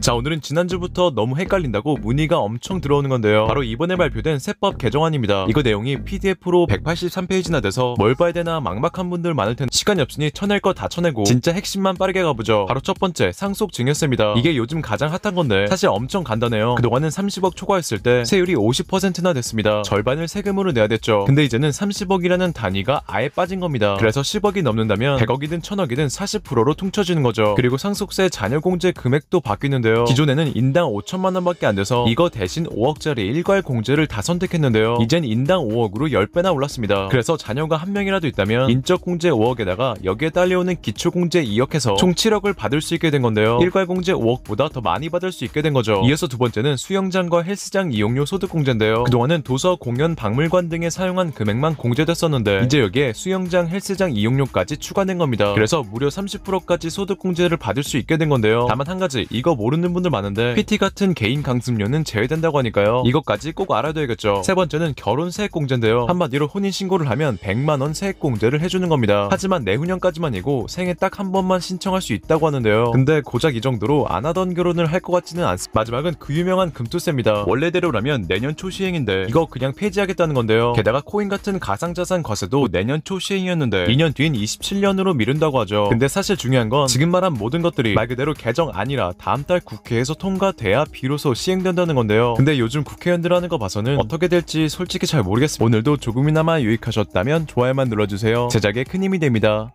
자 오늘은 지난주부터 너무 헷갈린다고 문의가 엄청 들어오는 건데요 바로 이번에 발표된 세법 개정안입니다 이거 내용이 pdf로 183페이지나 돼서 뭘 봐야 되나 막막한 분들 많을 텐데 시간이 없으니 쳐낼 거 다 쳐내고 진짜 핵심만 빠르게 가보죠 바로 첫 번째 상속 증여세입니다 이게 요즘 가장 핫한 건데 사실 엄청 간단해요 그동안은 30억 초과했을 때 세율이 50%나 됐습니다 절반을 세금으로 내야 됐죠 근데 이제는 30억이라는 단위가 아예 빠진 겁니다 그래서 10억이 넘는다면 100억이든 1000억이든 40%로 퉁쳐지는 거죠 그리고 상속세 잔여공제 금액도 바뀌는데 있는데요. 기존에는 인당 5천만 원밖에 안 돼서 이거 대신 5억짜리 일괄 공제를 다 선택했는데요. 이젠 인당 5억으로 10배나 올랐습니다. 그래서 자녀가 한 명이라도 있다면 인적 공제 5억에다가 여기에 딸려오는 기초 공제 2억해서 총 7억을 받을 수 있게 된 건데요. 일괄 공제 5억보다 더 많이 받을 수 있게 된 거죠. 이어서 두 번째는 수영장과 헬스장 이용료 소득 공제인데요. 그동안은 도서, 공연, 박물관 등에 사용한 금액만 공제됐었는데 이제 여기에 수영장, 헬스장 이용료까지 추가된 겁니다. 그래서 무려 30%까지 소득 공제를 받을 수 있게 된 건데요. 다만 한 가지 이거 모두 모르는 분들 많은데 PT 같은 개인 강습료는 제외된다고 하니까요. 이것까지 꼭 알아둬야겠죠. 세 번째는 결혼 세액공제인데요. 한마디로 혼인신고를 하면 100만원 세액공제를 해주는 겁니다. 하지만 내후년까지만이고 생애 딱한 번만 신청할 수 있다고 하는데요. 근데 고작 이 정도로 안 하던 결혼을 할 것 같지는 않습니다. 마지막은 그 유명한 금투세입니다. 원래대로라면 내년 초 시행인데 이거 그냥 폐지하겠다는 건데요. 게다가 코인 같은 가상자산 과세도 내년 초 시행이었는데 2년 뒤인 27년으로 미룬다고 하죠. 근데 사실 중요한 건 지금 말한 모든 것들이 말 그대로 개정 아니라 다음 달달 국회에서 통과돼야 비로소 시행된다는 건데요. 근데 요즘 국회의원들 하는 거 봐서는 어떻게 될지 솔직히 잘 모르겠습니다. 오늘도 조금이나마 유익하셨다면 좋아요만 눌러주세요. 제작에 큰 힘이 됩니다.